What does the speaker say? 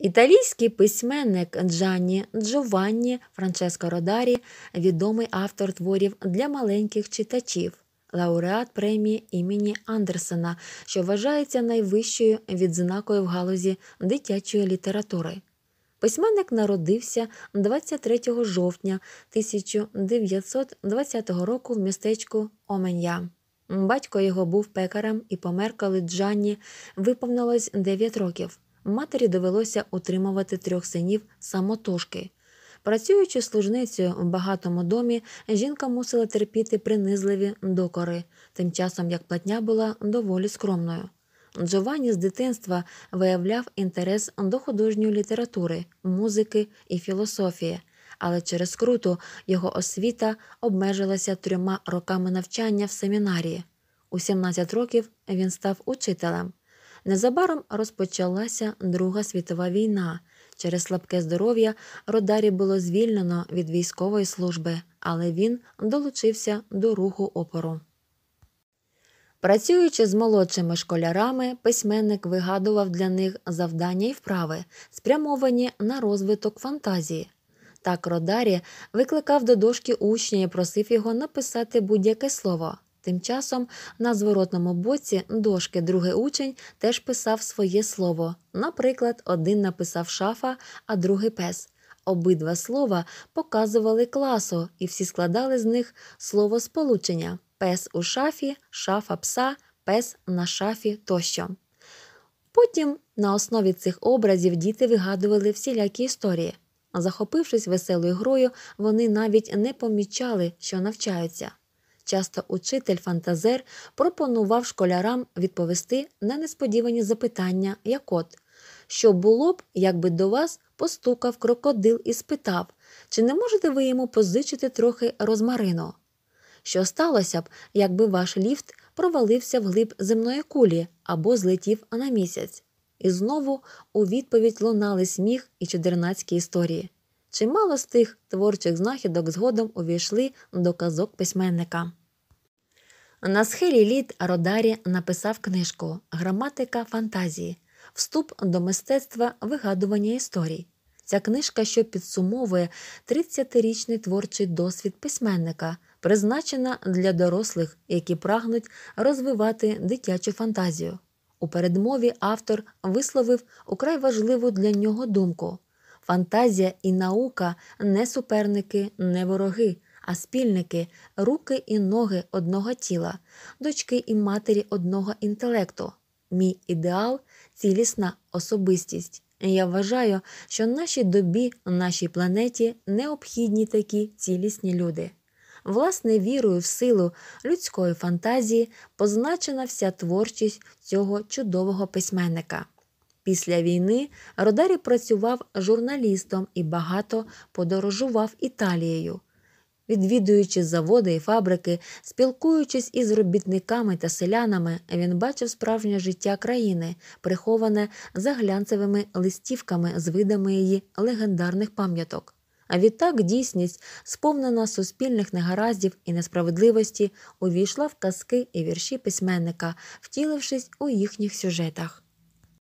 Італійський письменник Джанні Джованні Франческо Родарі, відомий автор творів для маленьких читачів. Лауреат премії імені Андерсена, що вважається найвищою відзнакою в галузі дитячої літератури. Письменник народився 23 жовтня 1920 року в містечку Оменя. Батько його був пекарем і помер, коли Джанні виповнилось 9 років матері довелося утримувати трьох синів самотужки. Працюючи служницею в багатому домі, жінка мусила терпіти принизливі докори, тим часом як платня була доволі скромною. Джованні з дитинства виявляв інтерес до художньої літератури, музики і філософії, але через круту його освіта обмежилася трьома роками навчання в семінарії. У 17 років він став учителем. Незабаром розпочалася Друга світова війна. Через слабке здоров'я Родарі було звільнено від військової служби, але він долучився до руху опору. Працюючи з молодшими школярами, письменник вигадував для них завдання і вправи, спрямовані на розвиток фантазії. Так Родарі викликав до дошки учня і просив його написати будь-яке слово. Тим часом на зворотному боці дошки другий учень теж писав своє слово. Наприклад, один написав шафа, а другий пес. Обидва слова показували класу, і всі складали з них слово сполучення пес у шафі, шафа пса, пес на шафі тощо. Потім на основі цих образів діти вигадували всілякі історії. Захопившись веселою грою, вони навіть не помічали, що навчаються. Часто учитель фантазер пропонував школярам відповісти на несподівані запитання, як от що було б, якби до вас постукав крокодил і спитав, чи не можете ви йому позичити трохи розмарину? Що сталося б, якби ваш ліфт провалився в глиб земної кулі або злетів на місяць? І знову у відповідь лунали сміх і чудернацькі історії. Чимало з тих творчих знахідок згодом увійшли до казок письменника. На схилі літ Родарі написав книжку Граматика фантазії, Вступ до мистецтва вигадування історій. Ця книжка, що підсумовує 30-річний творчий досвід письменника, призначена для дорослих, які прагнуть розвивати дитячу фантазію. У передмові автор висловив украй важливу для нього думку, Фантазія і наука не суперники, не вороги, а спільники, руки і ноги одного тіла, дочки і матері одного інтелекту. Мій ідеал цілісна особистість. Я вважаю, що нашій добі, нашій планеті необхідні такі цілісні люди. Власне, вірою в силу людської фантазії позначена вся творчість цього чудового письменника. Після війни Родарі працював журналістом і багато подорожував Італією, відвідуючи заводи і фабрики, спілкуючись із робітниками та селянами, він бачив справжнє життя країни, приховане за глянцевими листівками з видами її легендарних пам'яток. А відтак дійсність, сповнена суспільних негараздів і несправедливості, увійшла в казки і вірші письменника, втілившись у їхніх сюжетах.